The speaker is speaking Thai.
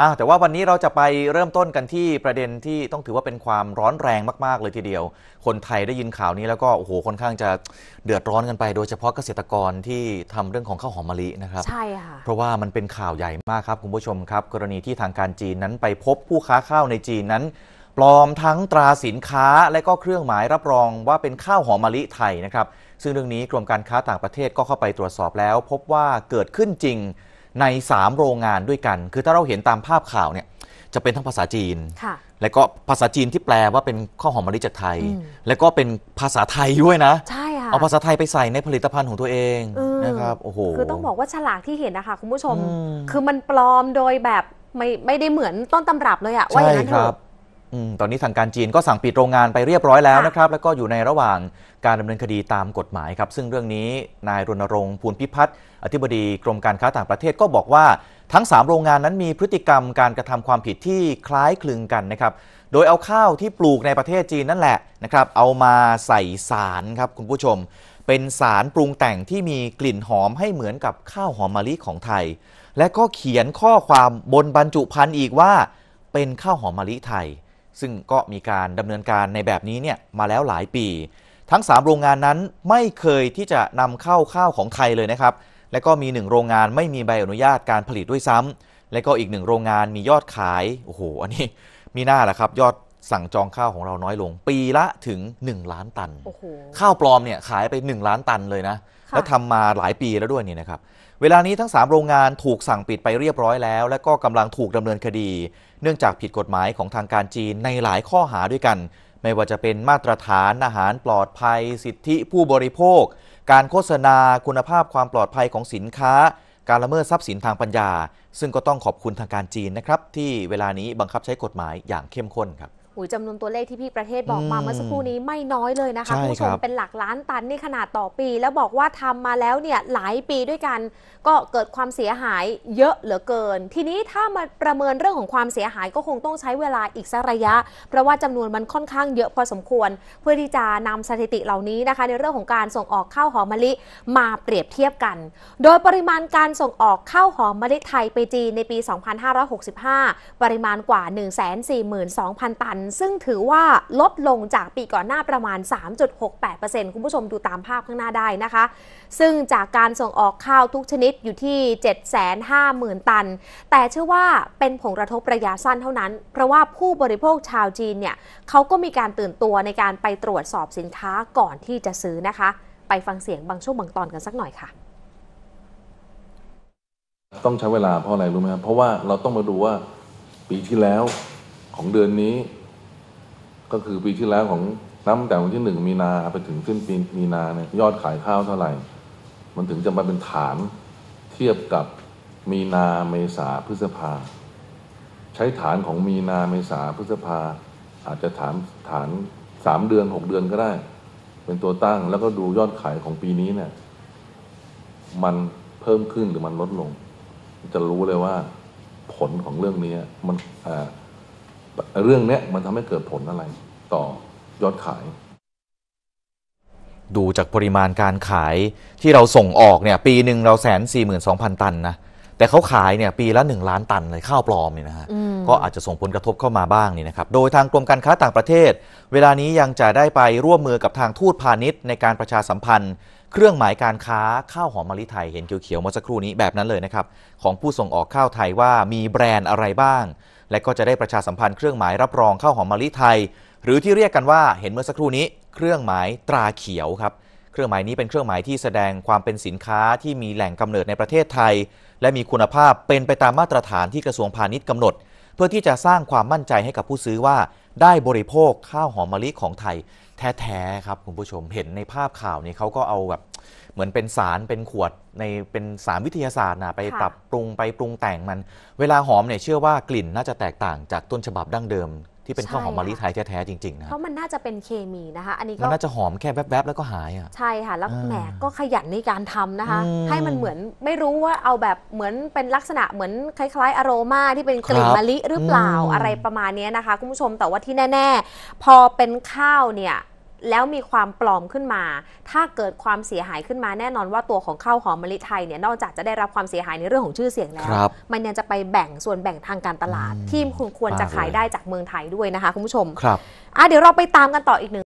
อ่าแต่ว่าวันนี้เราจะไปเริ่มต้นกันที่ประเด็นที่ต้องถือว่าเป็นความร้อนแรงมาก ๆ เลยทีเดียว คนไทยได้ยินข่าวนี้แล้วก็โอ้โหค่อนข้างจะเดือดร้อนกันไป โดยเฉพาะเกษตรกรที่ทำเรื่องของข้าวหอมมะลินะครับใช่ค่ะเพราะว่ามันเป็นข่าวใหญ่มากครับคุณผู้ชมครับกรณีที่ทางการจีนนั้นไปพบผู้ค้าข้าวในจีนนั้น ปลอมทั้งตราสินค้าและก็เครื่องหมายรับรองว่าเป็นข้าวหอมมะลิไทยนะครับซึ่งเรื่องนี้กรมการค้าต่างประเทศก็เข้าไปตรวจสอบแล้ว พบว่าเกิดขึ้นจริงใน 3 โรงงานด้วยกัน คือถ้าเราเห็นตามภาพข่าวเนี่ยจะเป็นทั้งภาษาจีนและก็ภาษาจีนที่แปลว่าเป็นข้าวหอมมะลิจากไทย และก็เป็นภาษาไทยด้วยนะ ใช่ค่ะ เอาภาษาไทยไปใส่ในผลิตภัณฑ์ของตัวเองอนะครับโอ้โหคือต้องบอกว่าฉลากที่เห็นนะคะคุณผู้ชมมคือมันปลอมโดยแบบ ไม่ไม่ได้เหมือนต้นตำรับเลยอะว่าอใช่ย่างนั้นคเถรับอะตอนนี้ทางการจีนก็สั่งปิดโรงงานไปเรียบร้อยแล้วนะครับ แล้วก็อยู่ในระหว่างการดำเนินคดีตามกฎหมายครับ ซึ่งเรื่องนี้ นายรณรงค์ภูลพิพัฒน์อธิบดีกรมการค้าต่างประเทศก็บอกว่าทั้ง 3 โรงงานนั้นมีพฤติกรรมการกระทำความผิดที่คล้ายคลึงกันนะครับ โดยเอาข้าวที่ปลูกในประเทศจีนนั่นแหละนะครับเอามาใส่สารครับคุณผู้ชม เป็นสารปรุงแต่งที่มีกลิ่นหอมให้เหมือนกับข้าวหอมมะลิของไทย และก็เขียนข้อความบนบรรจุภัณฑ์อีกว่าเป็นข้าวหอมมะลิไทยซึ่งก็มีการดำเนินการในแบบนี้เนี่ยมาแล้วหลายปี ทั้ง 3 โรงงานนั้นไม่เคยที่จะนำเข้าข้าวของไทยเลยนะครับ และก็มี 1 โรงงานไม่มีใบอนุญาตการผลิตด้วยซ้ำและก็อีกหนึ่งโรงงานมียอดขายโอ้โหอันนี้มีหน้าแหละครับยอดสั่งจองข้าวของเราน้อยลงปีละถึง 1 ล้านตันข้าวปลอมเนี่ยขายไป 1 ล้านตันเลยนะ แล้วทำมาหลายปีแล้วด้วยนี่นะครับ เวลานี้ทั้ง 3 โรงงานถูกสั่งปิดไปเรียบร้อยแล้ว และก็กำลังถูกดำเนินคดี เนื่องจากผิดกฎหมายของทางการจีนในหลายข้อหาด้วยกัน ไม่ว่าจะเป็นมาตรฐานอาหารปลอดภัยสิทธิผู้บริโภค การโฆษณาคุณภาพความปลอดภัยของสินค้า การละเมิดทรัพย์สินทางปัญญา ซึ่งก็ต้องขอบคุณทางการจีนนะครับที่เวลานี้บังคับใช้กฎหมายอย่างเข้มข้นครับหูจำนวนตัวเลขที่พี่ประเทศบอกมาเมื่อสักครู่นี้ไม่น้อยเลยนะคะคุณผู้ชมเป็นหลักล้านตันนี่ขนาดต่อปี แล้วบอกว่าทำมาแล้วเนี่ยหลายปีด้วยกัน ก็เกิดความเสียหายเยอะเหลือเกิน ทีนี้ถ้ามาประเมินเรื่องของความเสียหายก็คงต้องใช้เวลาอีกสักระยะ เพราะว่าจำนวนมันค่อนข้างเยอะพอสมควร เพื่อที่จะนำสถิติเหล่านี้นะคะ ในเรื่องของการส่งออกข้าวหอมมะลิมาเปรียบเทียบกัน โดยปริมาณการส่งออกข้าวหอมมะลิไทยไปจีนในปี 2565 ปริมาณกว่า 142,000 ตันซึ่งถือว่าลดลงจากปีก่อนหน้าประมาณ 3.68%คุณผู้ชมดูตามภาพข้างหน้าได้นะคะ ซึ่งจากการส่งออกข้าวทุกชนิดอยู่ที่ 750,000 ตัน แต่เชื่อว่าเป็นผลกระทบระยะสั้นเท่านั้น เพราะว่าผู้บริโภคชาวจีนเนี่ยเขาก็มีการตื่นตัวในการไปตรวจสอบสินค้าก่อนที่จะซื้อนะคะ ไปฟังเสียงบางช่วงบางตอนกันสักหน่อยค่ะ ต้องใช้เวลาเพราะอะไรรู้ไหมครับเพราะว่าเราต้องมาดูว่าปีที่แล้วของเดือนนี้ก็คือปีที่แล้วของน้ำแต่วันที่หนึ่งมีนาไปถึงสิ้นปีมีนาเนี่ยยอดขายข้าวเท่าไหร่ มันถึงจะมาเป็นฐานเทียบกับมีนาเมษาพฤษภา ใช้ฐานของมีนาเมษาพฤษภา อาจจะฐานฐานสามเดือนหกเดือนก็ได้ เป็นตัวตั้งแล้วก็ดูยอดขายของปีนี้เนี่ย มันเพิ่มขึ้นหรือมันลดลงจะรู้เลยว่าผลของเรื่องนี้มันเรื่องเนี้ยมันทำให้เกิดผลอะไรต่อ ยอดขาย ดูจากปริมาณการขายที่เราส่งออกเนี่ยปีหนึ่งเราแสนสี่หมื่นสองพันตันนะ แต่เขาขายเนี่ยปีละหนึ่งล้านตันเลย ข้าวปลอมเนี่ยนะฮะก็อาจจะส่งผลกระทบเข้ามาบ้างนี่นะครับโดยทางกรมการค้าต่างประเทศ เวลานี้ยังจะได้ไปร่วมมือกับทางทูตพาณิชย์ในการประชาสัมพันธ์ เครื่องหมายการค้าข้าวหอมมะลิไทย เห็นเขียวๆเมื่อสักครู่นี้แบบนั้นเลยนะครับของผู้ส่งออกข้าวไทยว่ามีแบรนด์อะไรบ้าง และก็จะได้ประชาสัมพันธ์เครื่องหมายรับรองข้าวหอมมะลิไทยหรือที่เรียกกันว่าเห็นเมื่อสักครู่นี้ เครื่องหมายตราเขียวครับเครื่องหมายนี้เป็นเครื่องหมายที่แสดงความเป็นสินค้าที่มีแหล่งกำเนิดในประเทศไทย และมีคุณภาพเป็นไปตามมาตรฐานที่กระทรวงพาณิชย์กำหนด เพื่อที่จะสร้างความมั่นใจให้กับผู้ซื้อว่าได้บริโภคข้าวหอมมะลิของไทย แท้ๆครับคุณผู้ชมเห็นในภาพข่าวนี้เขาก็เอาแบบเหมือนเป็นสารเป็นขวดในเป็นสารวิทยาศาสตร์นะไปปรับปรุงไปปรุงแต่งมัน เวลาหอมเนี่ยเชื่อว่ากลิ่นน่าจะแตกต่างจากต้นฉบับดั้งเดิมที่เป็นข้าวหอมมะลิไทยแท้ๆจริงๆนะเพราะมันน่าจะเป็นเคมีนะคะ อันนี้ก็มันน่าจะหอมแค่แวบๆแล้วก็หายอ่ะใช่ค่ะแล้วแหมก็ขยันในการทำนะคะ ให้มันเหมือนไม่รู้ว่าเอาแบบเหมือนเป็นลักษณะเหมือนคล้ายๆอโรมาที่เป็นกลิ่นมะลิหรือเปล่าอะไรประมาณนี้นะคะ คุณผู้ชมแต่ว่าที่แน่ๆ พอเป็นข้าวเนี่ยแล้วมีความปลอมขึ้นมา ถ้าเกิดความเสียหายขึ้นมาแน่นอนว่าตัวของข้าวหอมมะลิไทยเนี่ยนอกจากจะได้รับความเสียหายในเรื่องของชื่อเสียงแล้ว มันยังจะไปแบ่งส่วนแบ่งทางการตลาด ที่คุณควรจะขายได้จากเมืองไทยด้วยนะคะคุณผู้ชม ครับ อ่ะเดี๋ยวเราไปตามกันต่ออีกหนึ่ง